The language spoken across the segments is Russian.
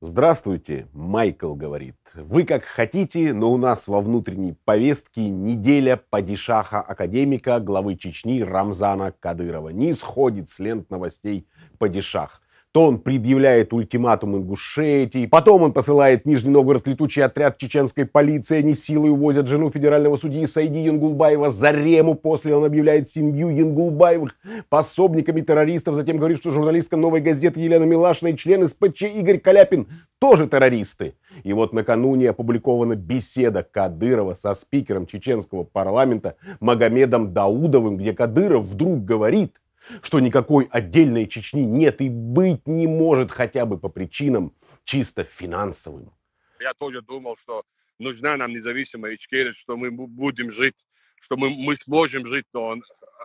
Здравствуйте, Майкл говорит. Вы как хотите, но у нас во внутренней повестке неделя падишаха академика главы Чечни Рамзана Кадырова. Не сходит с лент новостей падишах то он предъявляет ультиматум Ингушетии, потом он посылает в Нижний Новгород летучий отряд чеченской полиции, они силой увозят жену федерального судьи Сайди Янгулбаева за рему, после он объявляет семью Янгулбаевых пособниками террористов, затем говорит, что журналистка «Новой газеты» Елена Милашина и член СПЧ Игорь Каляпин тоже террористы. И вот накануне опубликована беседа Кадырова со спикером чеченского парламента Магомедом Даудовым, где Кадыров вдруг говорит – что никакой отдельной Чечни нет и быть не может хотя бы по причинам чисто финансовым. Я тоже думал, что нужна нам независимая Ичкерия, что мы будем жить, что мы, мы сможем жить, но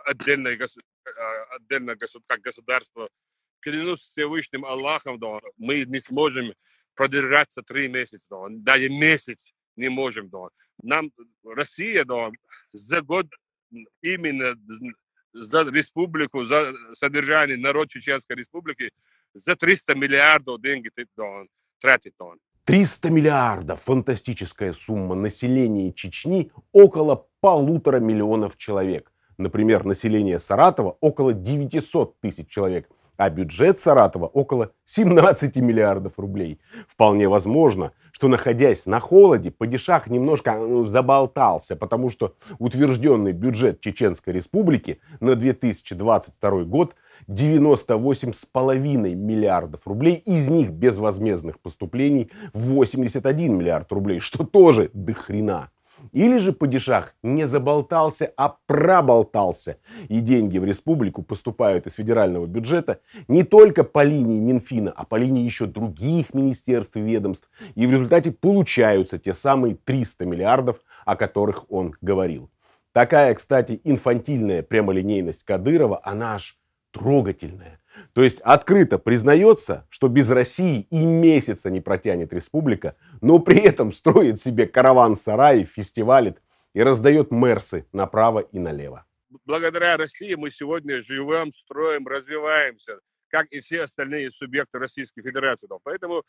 отдельное а, отдельно а, как государство. Клянусь Всевышним Аллахом, да, мы не сможем продержаться три месяца, да, даже месяц не можем. Да. Нам Россия да, за год именно за республику, за содержание народ Чеченской республики, за 300 миллиардов деньги тратит он. 300 миллиардов – фантастическая сумма населения Чечни около полутора миллионов человек. Например, население Саратова около 900 тысяч человек – а бюджет Саратова около 17 миллиардов рублей. Вполне возможно, что находясь на холоде, Падишах немножко э, заболтался, потому что утвержденный бюджет Чеченской Республики на 2022 год 98,5 миллиардов рублей, из них безвозмездных поступлений 81 миллиард рублей, что тоже дохрена. Или же падишах не заболтался, а проболтался. И деньги в республику поступают из федерального бюджета не только по линии Минфина, а по линии еще других министерств и ведомств. И в результате получаются те самые 300 миллиардов, о которых он говорил. Такая, кстати, инфантильная прямолинейность Кадырова, она аж трогательная. То есть открыто признается, что без России и месяца не протянет республика, но при этом строит себе караван сараи, фестивалит и раздает мерсы направо и налево. Благодаря России мы сегодня живем, строим, развиваемся, как и все остальные субъекты Российской Федерации. Поэтому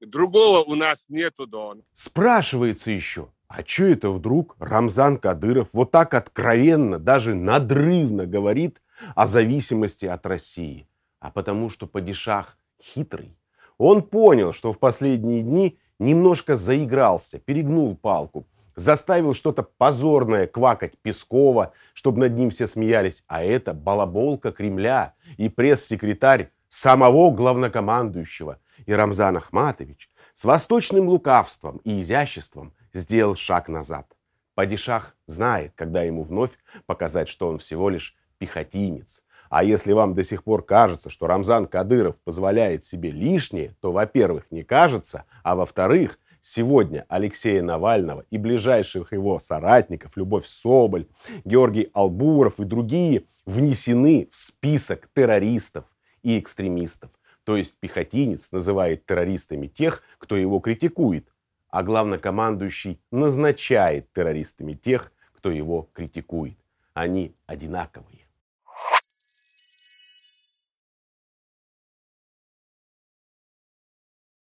другого у нас нету, Дон. Спрашивается еще, а что это вдруг Рамзан Кадыров вот так откровенно, даже надрывно говорит о зависимости от России? а потому что падишах хитрый. Он понял, что в последние дни немножко заигрался, перегнул палку, заставил что-то позорное квакать Пескова, чтобы над ним все смеялись. А это балаболка Кремля и пресс-секретарь самого главнокомандующего. И Рамзан Ахматович с восточным лукавством и изяществом сделал шаг назад. Падишах знает, когда ему вновь показать, что он всего лишь пехотинец, а если вам до сих пор кажется, что Рамзан Кадыров позволяет себе лишнее, то, во-первых, не кажется, а во-вторых, сегодня Алексея Навального и ближайших его соратников, Любовь Соболь, Георгий Албуров и другие, внесены в список террористов и экстремистов. То есть пехотинец называет террористами тех, кто его критикует, а главнокомандующий назначает террористами тех, кто его критикует. Они одинаковые.